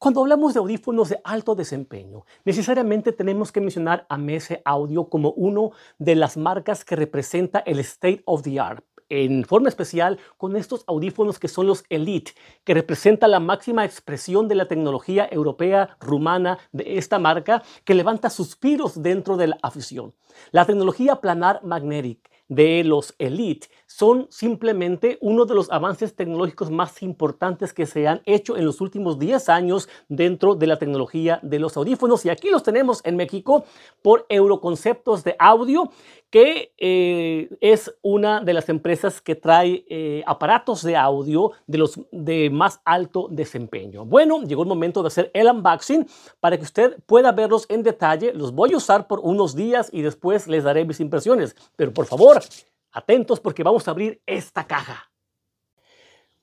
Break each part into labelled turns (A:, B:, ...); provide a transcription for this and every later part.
A: Cuando hablamos de audífonos de alto desempeño, necesariamente tenemos que mencionar a Mese Audio como uno de las marcas que representa el state of the art en forma especial con estos audífonos que son los Elite, que representa la máxima expresión de la tecnología europea rumana de esta marca que levanta suspiros dentro de la afición. La tecnología planar magnetic de los Elite son simplemente uno de los avances tecnológicos más importantes que se han hecho en los últimos 10 años dentro de la tecnología de los audífonos. Y aquí los tenemos en México por Euroconceptos de Audio, que eh, es una de las empresas que trae eh, aparatos de audio de los de más alto desempeño. Bueno, llegó el momento de hacer el unboxing para que usted pueda verlos en detalle. Los voy a usar por unos días y después les daré mis impresiones. Pero por favor, Atentos porque vamos a abrir esta caja.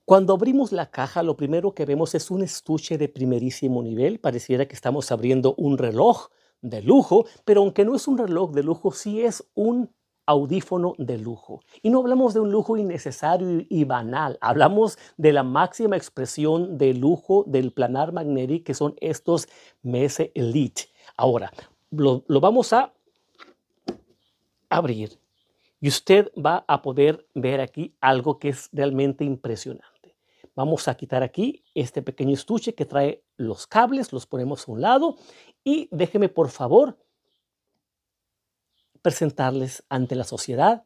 A: Cuando abrimos la caja, lo primero que vemos es un estuche de primerísimo nivel. Pareciera que estamos abriendo un reloj de lujo, pero aunque no es un reloj de lujo, sí es un audífono de lujo. Y no hablamos de un lujo innecesario y banal, hablamos de la máxima expresión de lujo del planar Magnetic, que son estos Mese Elite. Ahora, lo vamos a abrir y usted va a poder ver aquí algo que es realmente impresionante. Vamos a quitar aquí este pequeño estuche que trae los cables, los ponemos a un lado y déjeme por favor presentarles ante la sociedad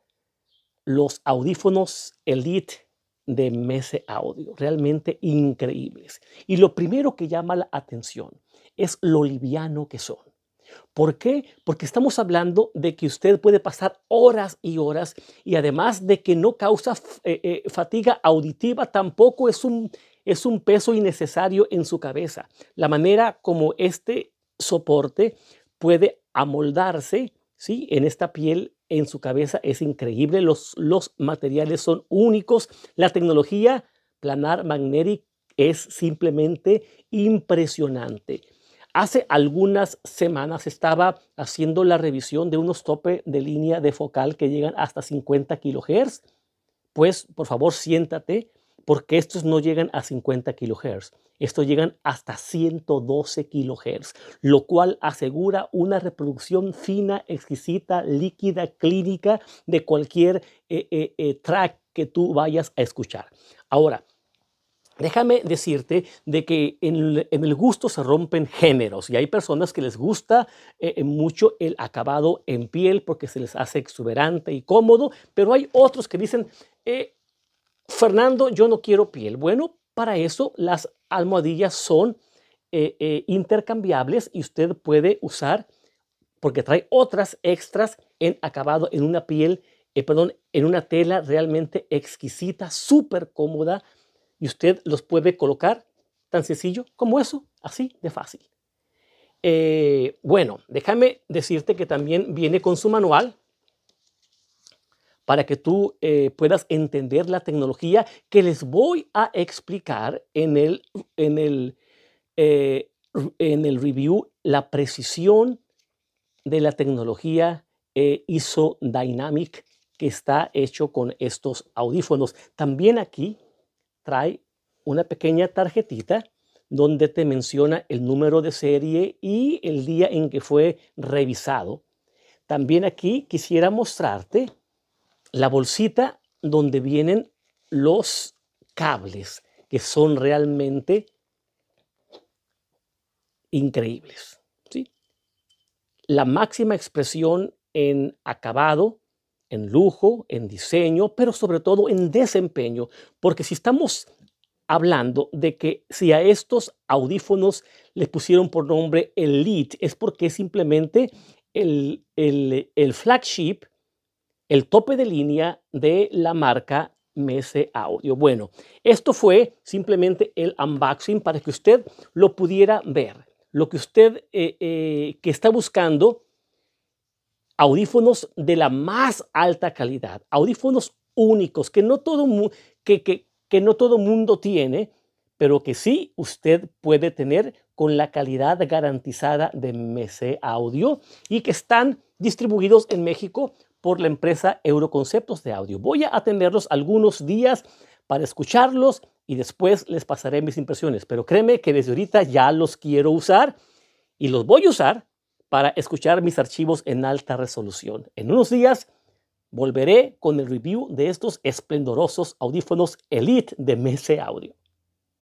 A: los audífonos Elite de Mese Audio, realmente increíbles. Y lo primero que llama la atención es lo liviano que son. ¿Por qué? Porque estamos hablando de que usted puede pasar horas y horas y además de que no causa eh, eh, fatiga auditiva, tampoco es un, peso innecesario en su cabeza. La manera como este soporte puede amoldarse ¿sí? en esta piel, en su cabeza, es increíble. Los, los materiales son únicos. La tecnología planar magnetic es simplemente impresionante. Hace algunas semanas estaba haciendo la revisión de unos tope de línea de focal que llegan hasta 50 kilohertz. Pues, por favor, siéntate, porque estos no llegan a 50 kilohertz. Estos llegan hasta 112 kilohertz, lo cual asegura una reproducción fina, exquisita, líquida, clínica de cualquier eh, eh, eh, track que tú vayas a escuchar. Ahora, Déjame decirte de que en, el gusto se rompen géneros y hay personas que les gusta eh, eh, mucho el acabado en piel porque se les hace exuberante y cómodo, pero hay otros que dicen, eh, Fernando, yo no quiero piel. Bueno, para eso las almohadillas son intercambiables y usted puede usar, porque trae otras extras en acabado en una piel, perdón, en una tela realmente exquisita, súper cómoda y usted los puede colocar tan sencillo como eso, así de fácil. Eh, bueno, déjame decirte que también viene con su manual para que tú eh, puedas entender la tecnología que les voy a explicar en el, en el, eh, en el review, la precisión de la tecnología ISO Dynamic que está hecho con estos audífonos. También aquí trae una pequeña tarjetita donde te menciona el número de serie y el día en que fue revisado. También aquí quisiera mostrarte la bolsita donde vienen los cables, que son realmente increíbles. ¿sí? La máxima expresión en acabado en lujo, en diseño, pero sobre todo en desempeño, porque si estamos hablando de que si a estos audífonos les pusieron por nombre Elite, es porque simplemente el, el, flagship, el tope de línea de la marca Mese Audio. Bueno, esto fue simplemente el unboxing para que usted lo pudiera ver. Lo que usted eh, eh, que está buscando audífonos de la más alta calidad, audífonos únicos que no todo, que, que, que no todo mundo tiene, pero que sí usted puede tener con la calidad garantizada de MC Audio y que están distribuidos en México por la empresa Euroconceptos de Audio. Voy a atenderlos algunos días para escucharlos y después les pasaré mis impresiones, pero créeme que desde ahorita ya los quiero usar y los voy a usar para escuchar mis archivos en alta resolución. En unos días volveré con el review de estos esplendorosos audífonos Elite de Mese Audio.